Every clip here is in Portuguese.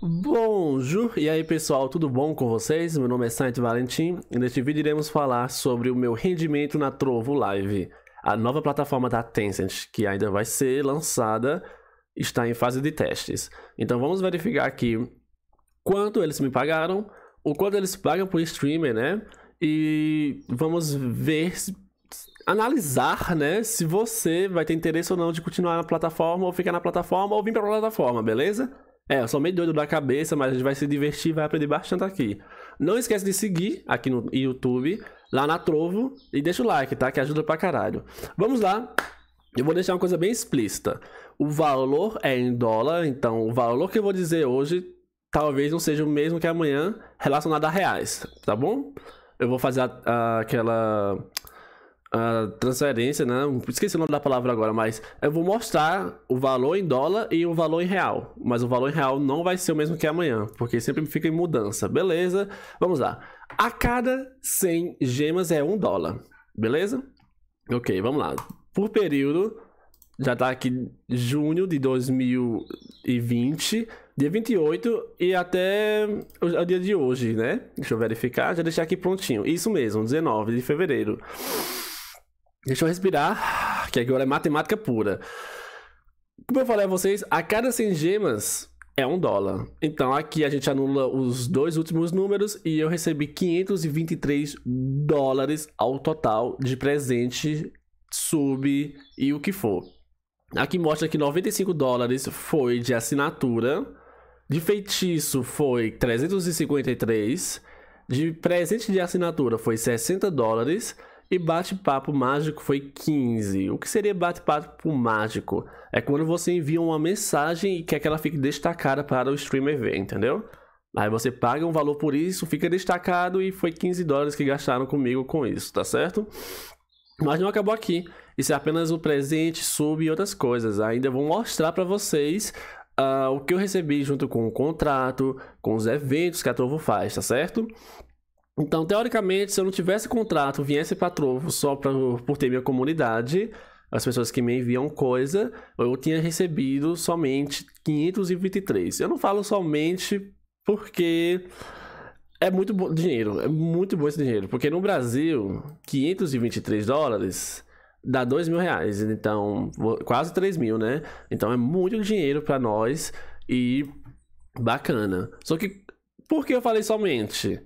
Bonjour! E aí pessoal, tudo bom com vocês? Meu nome é Saint Valentim e neste vídeo iremos falar sobre o meu rendimento na Trovo Live, a nova plataforma da Tencent, que ainda vai ser lançada, está em fase de testes. Então vamos verificar aqui quanto eles me pagaram, o quanto eles pagam por streamer, né? E vamos ver, analisar, né, se você vai ter interesse ou não de continuar na plataforma, ou ficar na plataforma, ou vir para a plataforma, beleza? É, eu sou meio doido da cabeça, mas a gente vai se divertir, vai aprender bastante aqui. Não esquece de seguir aqui no YouTube, lá na Trovo, e deixa o like, tá? Que ajuda pra caralho. Vamos lá. Eu vou deixar uma coisa bem explícita. O valor é em dólar, então o valor que eu vou dizer hoje talvez não seja o mesmo que amanhã relacionado a reais, tá bom? Eu vou fazer a, a, aquela a transferência, né? Esqueci o nome da palavra agora, mas eu vou mostrar o valor em dólar e o valor em real. Mas o valor em real não vai ser o mesmo que amanhã, porque sempre fica em mudança. Beleza? Vamos lá. A cada 100 gemas é um dólar. Beleza? Ok, vamos lá. Por período, já tá aqui junho de 2020, dia 28 e até o, dia de hoje, né? Deixa eu verificar, já deixar aqui prontinho. Isso mesmo, 19 de fevereiro. Deixa eu respirar, que agora é matemática pura. Como eu falei a vocês, a cada 100 gemas é um dólar. Então aqui a gente anula os dois últimos números e eu recebi 523 dólares ao total de presente, sub e o que for. Aqui mostra que 95 dólares foi de assinatura, de feitiço foi 353, de presente de assinatura foi 60 dólares, e bate-papo mágico foi 15. O que seria bate-papo mágico? É quando você envia uma mensagem e quer que ela fique destacada para o streamer ver, entendeu? Aí você paga um valor por isso, fica destacado e foi 15 dólares que gastaram comigo com isso, tá certo? Mas não acabou aqui. Isso é apenas o um presente, sub e outras coisas. Ainda vou mostrar para vocês uh, o que eu recebi junto com o contrato, com os eventos que a Trovo faz, tá certo? Então, teoricamente, se eu não tivesse contrato, viesse para Trovo só pra, por ter minha comunidade, as pessoas que me enviam coisa, eu tinha recebido somente 523. Eu não falo somente porque é muito bom dinheiro, é muito bom esse dinheiro. Porque no Brasil, 523 dólares dá 2 mil reais, então quase 3 mil, né? Então é muito dinheiro para nós e bacana. Só que, por que eu falei somente?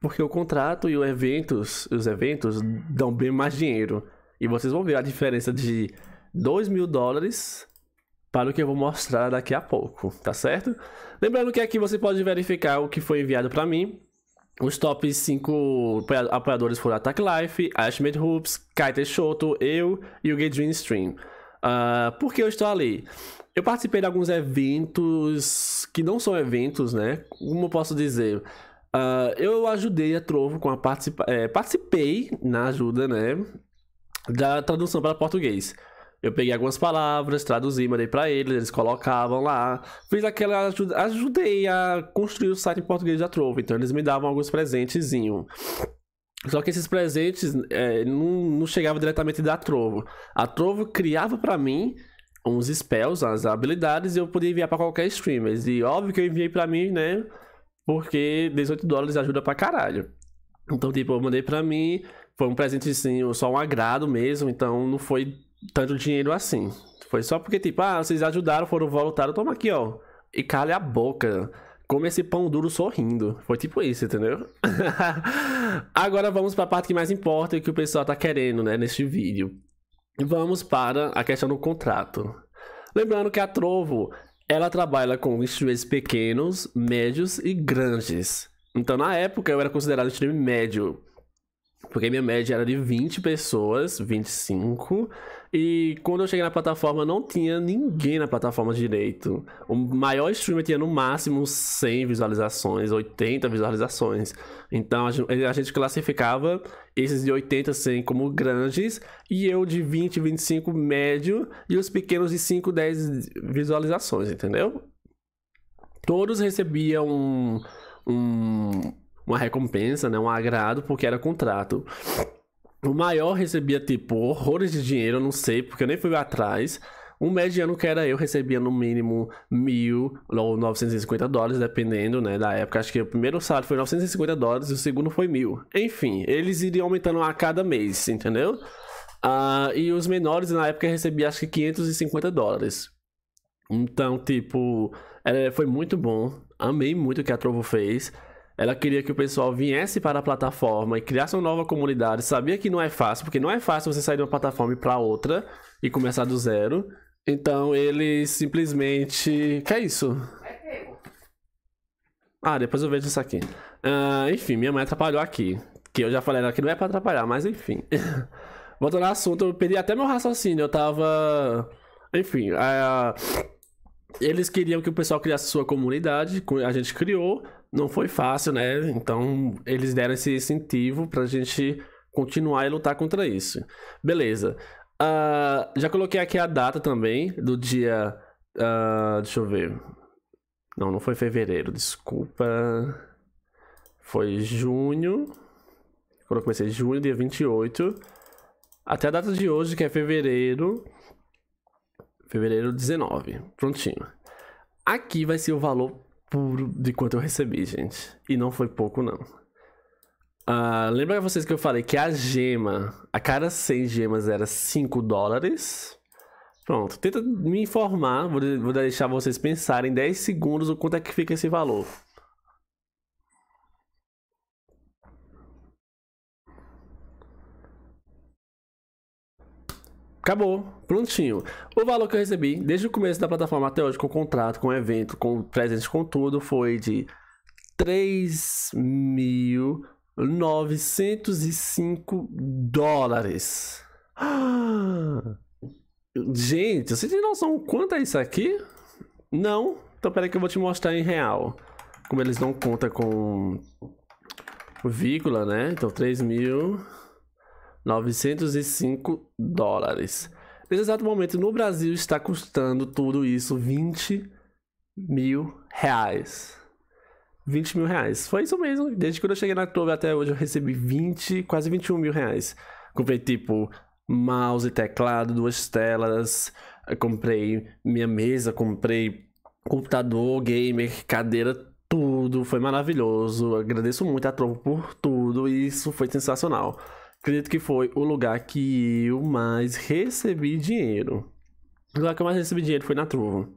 Porque o contrato e os eventos, os eventos dão bem mais dinheiro. E vocês vão ver a diferença de 2 mil dólares para o que eu vou mostrar daqui a pouco, tá certo? Lembrando que aqui você pode verificar o que foi enviado para mim. Os top 5 apoiadores foram Attack Life, Ashmed Hoops, Kaite Shoto, eu e o Gadrin Stream. Uh, por que eu estou ali? Eu participei de alguns eventos que não são eventos, né? Como eu posso dizer? Uh, eu ajudei a Trovo com a participa é, participei na ajuda, né, da tradução para português. Eu peguei algumas palavras, traduzi, mandei para eles, eles colocavam lá. Fiz aquela ajuda, ajudei a construir o site em português da Trovo, então eles me davam alguns presentezinhos. Só que esses presentes é, não, não chegavam diretamente da Trovo. A Trovo criava para mim uns spells, as habilidades, e eu podia enviar para qualquer streamer. E óbvio que eu enviei para mim, né? Porque 18 dólares ajuda pra caralho. Então, tipo, eu mandei pra mim, foi um presentezinho, só um agrado mesmo, então não foi tanto dinheiro assim. Foi só porque, tipo, ah, vocês ajudaram, foram voluntários, toma aqui, ó. E cale a boca. Come esse pão duro sorrindo. Foi tipo isso, entendeu? Agora vamos para a parte que mais importa e que o pessoal tá querendo, né, neste vídeo. Vamos para a questão do contrato. Lembrando que a Trovo ela trabalha com streamers pequenos, médios e grandes. Então, na época, eu era considerado streamer médio. Porque minha média era de 20 pessoas, 25 e quando eu cheguei na plataforma, não tinha ninguém na plataforma direito. O maior streamer tinha no máximo 100 visualizações, 80 visualizações. Então a gente classificava esses de 80, 100 como grandes, e eu de 20, 25 médio, e os pequenos de 5, 10 visualizações, entendeu? Todos recebiam um, um, uma recompensa, né? um agrado, porque era contrato. O maior recebia, tipo, horrores de dinheiro, eu não sei, porque eu nem fui atrás. Um mediano que era eu recebia no mínimo mil ou 950 dólares, dependendo né, da época. Acho que o primeiro salário foi 950 dólares e o segundo foi mil. Enfim, eles iriam aumentando a cada mês, entendeu? Uh, e os menores na época recebia acho que 550 dólares. Então, tipo, é, foi muito bom. Amei muito o que a Trovo fez. Ela queria que o pessoal viesse para a plataforma e criasse uma nova comunidade. Sabia que não é fácil, porque não é fácil você sair de uma plataforma para outra e começar do zero. Então ele simplesmente. Que é isso? Ah, depois eu vejo isso aqui. Uh, enfim, minha mãe atrapalhou aqui. Que eu já falei ela que não é para atrapalhar, mas enfim. Voltando ao assunto, eu perdi até meu raciocínio. Eu tava. Enfim, uh... eles queriam que o pessoal criasse sua comunidade. A gente criou não foi fácil, né? Então, eles deram esse incentivo pra gente continuar e lutar contra isso. Beleza. Uh, já coloquei aqui a data também, do dia. Uh, deixa eu ver. Não, não foi fevereiro, desculpa. Foi junho. Quando eu comecei, junho, dia 28. Até a data de hoje, que é fevereiro. Fevereiro 19. Prontinho. Aqui vai ser o valor de quanto eu recebi, gente. E não foi pouco, não. Uh, lembra vocês que eu falei que a gema, a cada 100 gemas era 5 dólares? Pronto, tenta me informar, vou, vou deixar vocês pensarem em 10 segundos o quanto é que fica esse valor. Acabou, prontinho. O valor que eu recebi desde o começo da plataforma até hoje, com o contrato, com o evento, com presentes, com tudo, foi de 3.905 dólares. Gente, vocês têm noção quanto é isso aqui? Não? Então peraí que eu vou te mostrar em real. Como eles não contam com vírgula, né? Então 3 mil... 905 dólares. Nesse exato momento, no Brasil, está custando tudo isso 20 mil reais. 20 mil reais. Foi isso mesmo. Desde quando eu cheguei na Clube até hoje, eu recebi 20, quase 21 mil reais. Comprei, tipo, mouse, e teclado, duas telas. comprei minha mesa, comprei computador, gamer, cadeira, tudo. Foi maravilhoso. agradeço muito a Trovo por tudo. isso foi sensacional acredito que foi o lugar que eu mais recebi dinheiro. O lugar que eu mais recebi dinheiro foi na Trovo.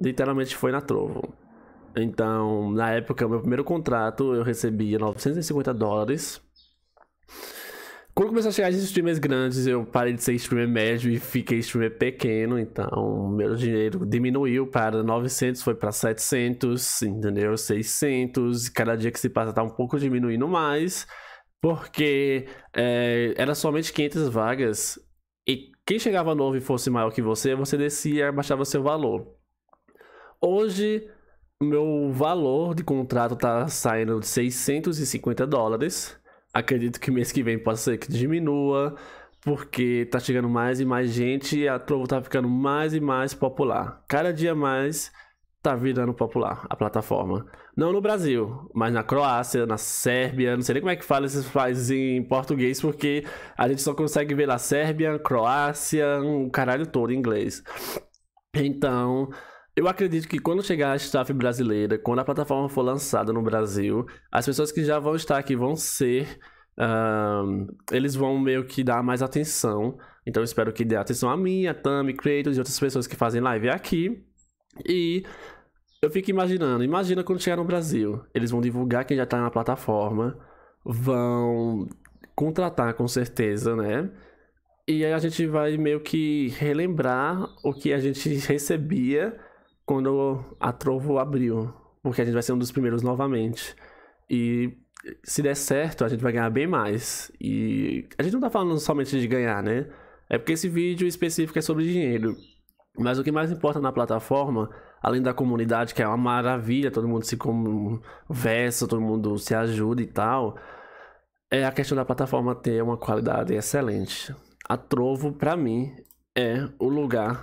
Literalmente foi na Trovo. Então, na época, meu primeiro contrato eu recebia 950 dólares. Quando começou a chegar esses streamers grandes, eu parei de ser streamer médio e fiquei streamer pequeno. Então, meu dinheiro diminuiu para 900, foi para 700, entendeu? 600. Cada dia que se passa tá um pouco diminuindo mais. Porque é, era somente 500 vagas e quem chegava novo e fosse maior que você, você descia e abaixava seu valor. Hoje, meu valor de contrato está saindo de 650 dólares. Acredito que mês que vem possa ser que diminua, porque está chegando mais e mais gente e a Trovo está ficando mais e mais popular. Cada dia mais tá virando popular, a plataforma. Não no Brasil, mas na Croácia, na Sérbia, não sei nem como é que fala esses países em português, porque a gente só consegue ver lá Sérbia, Croácia, o um caralho todo em inglês. Então, eu acredito que quando chegar a staff brasileira, quando a plataforma for lançada no Brasil, as pessoas que já vão estar aqui vão ser. eles vão meio que dar mais atenção. Então, espero que dê atenção a mim, a Tami, Creators e outras pessoas que fazem live aqui. E eu fico imaginando, imagina quando chegar no Brasil, eles vão divulgar quem já tá na plataforma, vão contratar com certeza, né? E aí a gente vai meio que relembrar o que a gente recebia quando a Trovo abriu, porque a gente vai ser um dos primeiros novamente. E se der certo, a gente vai ganhar bem mais. E a gente não tá falando somente de ganhar, né? É porque esse vídeo específico é sobre dinheiro. Mas o que mais importa na plataforma além da comunidade, que é uma maravilha, todo mundo se conversa, todo mundo se ajuda e tal, é a questão da plataforma ter uma qualidade excelente. A Trovo, para mim, é o lugar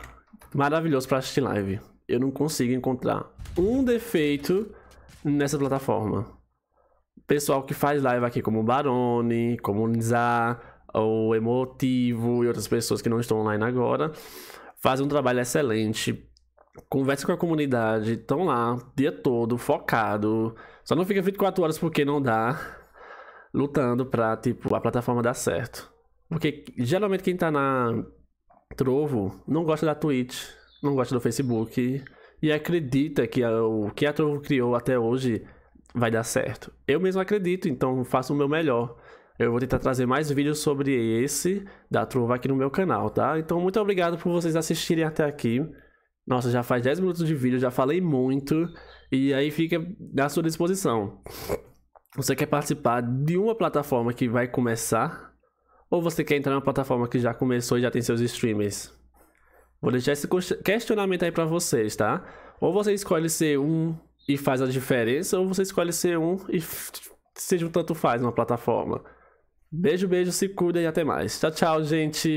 maravilhoso para assistir live. Eu não consigo encontrar um defeito nessa plataforma. Pessoal que faz live aqui, como Barone, como Nizar, o Emotivo e outras pessoas que não estão online agora, fazem um trabalho excelente conversa com a comunidade, estão lá o dia todo, focado. Só não fica 24 horas porque não dá, lutando pra, tipo, a plataforma dar certo. Porque geralmente quem tá na Trovo não gosta da Twitch, não gosta do Facebook e acredita que o que a Trovo criou até hoje vai dar certo. Eu mesmo acredito, então faço o meu melhor. Eu vou tentar trazer mais vídeos sobre esse da Trovo aqui no meu canal, tá? Então muito obrigado por vocês assistirem até aqui nossa, já faz 10 minutos de vídeo, já falei muito, e aí fica à sua disposição. Você quer participar de uma plataforma que vai começar? Ou você quer entrar numa plataforma que já começou e já tem seus streamers? Vou deixar esse questionamento aí para vocês, tá? Ou você escolhe ser um e faz a diferença, ou você escolhe ser um e seja um tanto faz uma plataforma. Beijo, beijo, se cuida e até mais. Tchau, tchau, gente.